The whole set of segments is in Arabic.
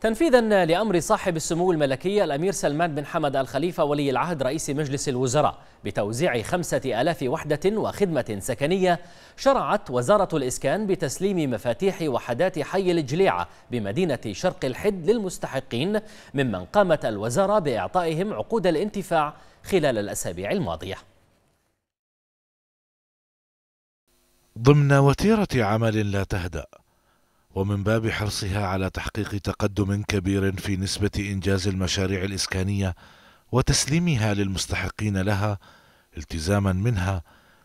تنفيذا لامر صاحب السمو الملكي الامير سلمان بن حمد الخليفه ولي العهد رئيس مجلس الوزراء بتوزيع خمسة آلاف وحدة وخدمة سكنية شرعت وزارة الإسكان بتسليم مفاتيح وحدات حي الجليعة بمدينة شرق الحد للمستحقين ممن قامت الوزارة بإعطائهم عقود الانتفاع خلال الأسابيع الماضية ضمن وتيرة عمل لا تهدأ ومن باب حرصها على تحقيق تقدم كبير في نسبة إنجاز المشاريع الإسكانية وتسليمها للمستحقين لها التزاما منها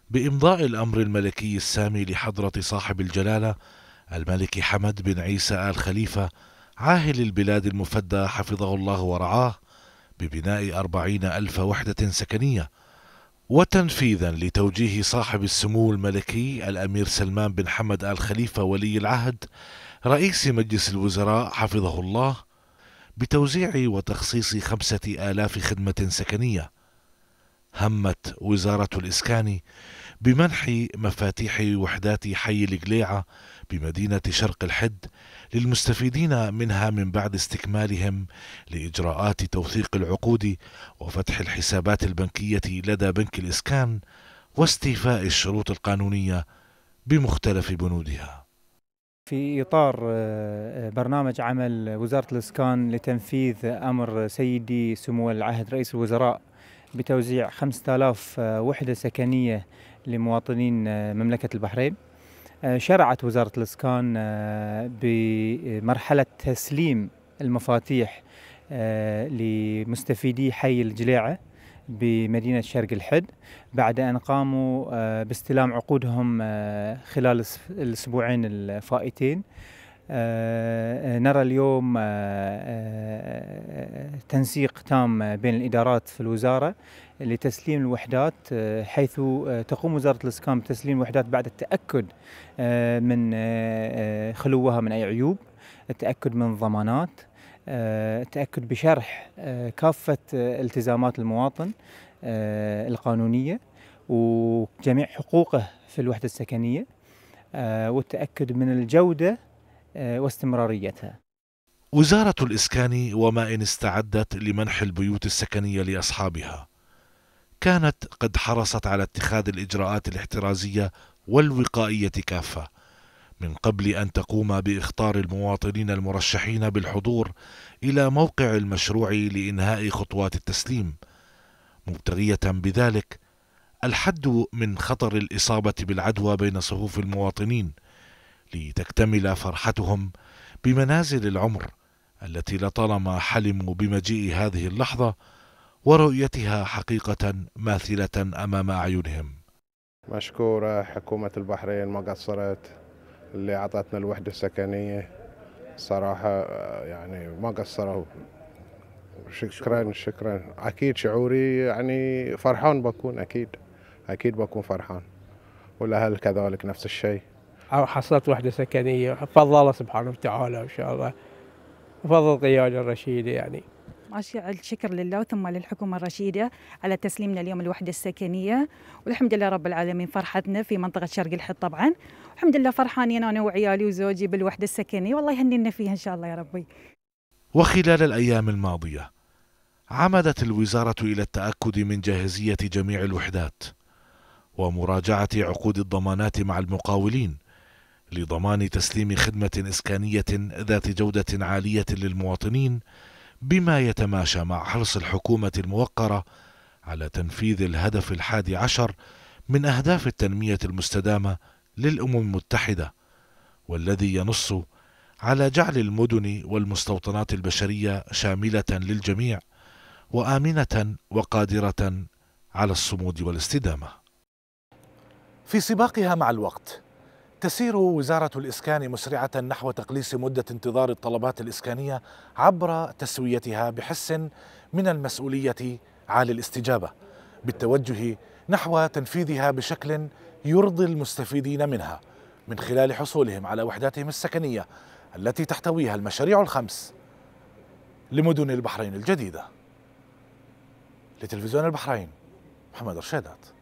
بإمضاء الأمر الملكي السامي لحضرة صاحب الجلالة الملك حمد بن عيسى آل خليفة عاهل البلاد المفدى حفظه الله ورعاه ببناء أربعين ألف وحدة سكنية وتنفيذا لتوجيه صاحب السمو الملكي الامير سلمان بن حمد ال خليفه ولي العهد رئيس مجلس الوزراء حفظه الله بتوزيع وتخصيص خمسه الاف خدمه سكنيه همت وزاره الاسكان بمنح مفاتيح وحدات حي القليعة بمدينة شرق الحد للمستفيدين منها من بعد استكمالهم لإجراءات توثيق العقود وفتح الحسابات البنكية لدى بنك الإسكان واستيفاء الشروط القانونية بمختلف بنودها في إطار آه، آه، برنامج عمل وزارة الإسكان لتنفيذ أمر سيدي سمو العهد رئيس الوزراء بتوزيع 5000 آه، وحدة سكنية لمواطنين آه، مملكة البحرين آه، شرعت وزارة الإسكان آه، بمرحلة تسليم المفاتيح لمستفيدي حي الجليعة بمدينة شرق الحد بعد أن قاموا باستلام عقودهم خلال الأسبوعين الفائتين آه، آه، نرى اليوم آه، تنسيق تام بين الإدارات في الوزارة لتسليم الوحدات حيث تقوم وزارة الإسكان بتسليم الوحدات بعد التأكد من خلوها من أي عيوب التأكد من ضمانات التأكد بشرح كافة التزامات المواطن القانونية وجميع حقوقه في الوحدة السكنية والتأكد من الجودة آه، واستمراريتها وزارة الإسكان وما إن استعدت لمنح البيوت السكنية لأصحابها كانت قد حرصت على اتخاذ الإجراءات الاحترازية والوقائية كافة من قبل أن تقوم بإخطار المواطنين المرشحين بالحضور إلى موقع المشروع لإنهاء خطوات التسليم مبتغية بذلك الحد من خطر الإصابة بالعدوى بين صفوف المواطنين لتكتمل فرحتهم بمنازل العمر التي لطالما حلموا بمجيء هذه اللحظه ورؤيتها حقيقه ماثله امام اعينهم. مشكوره حكومه البحرين ما قصرت اللي اعطتنا الوحده السكنيه صراحه يعني ما قصروا شكرا شكرا اكيد شعوري يعني فرحان بكون اكيد اكيد بكون فرحان والاهل كذلك نفس الشيء أو حصلت وحدة سكنية فضل سبحانه وتعالى إن شاء الله وفضل قيادة الرشيدة يعني ماشي الشكر لله ثم للحكومة الرشيدة على تسليمنا اليوم الوحدة السكنية والحمد لله رب العالمين فرحتنا في منطقة شرق الحد طبعا الحمد لله فرحانين أنا وعيالي وزوجي بالوحدة السكنية والله يهنينا فيها إن شاء الله يا ربي وخلال الأيام الماضية عمدت الوزارة إلى التأكد من جاهزية جميع الوحدات ومراجعة عقود الضمانات مع المقاولين لضمان تسليم خدمة إسكانية ذات جودة عالية للمواطنين بما يتماشى مع حرص الحكومة الموقرة على تنفيذ الهدف الحادي عشر من أهداف التنمية المستدامة للأمم المتحدة والذي ينص على جعل المدن والمستوطنات البشرية شاملة للجميع وآمنة وقادرة على الصمود والاستدامة في سباقها مع الوقت تسير وزارة الإسكان مسرعة نحو تقليص مدة انتظار الطلبات الإسكانية عبر تسويتها بحس من المسؤولية على الاستجابة بالتوجه نحو تنفيذها بشكل يرضي المستفيدين منها من خلال حصولهم على وحداتهم السكنية التي تحتويها المشاريع الخمس لمدن البحرين الجديدة لتلفزيون البحرين محمد رشيدات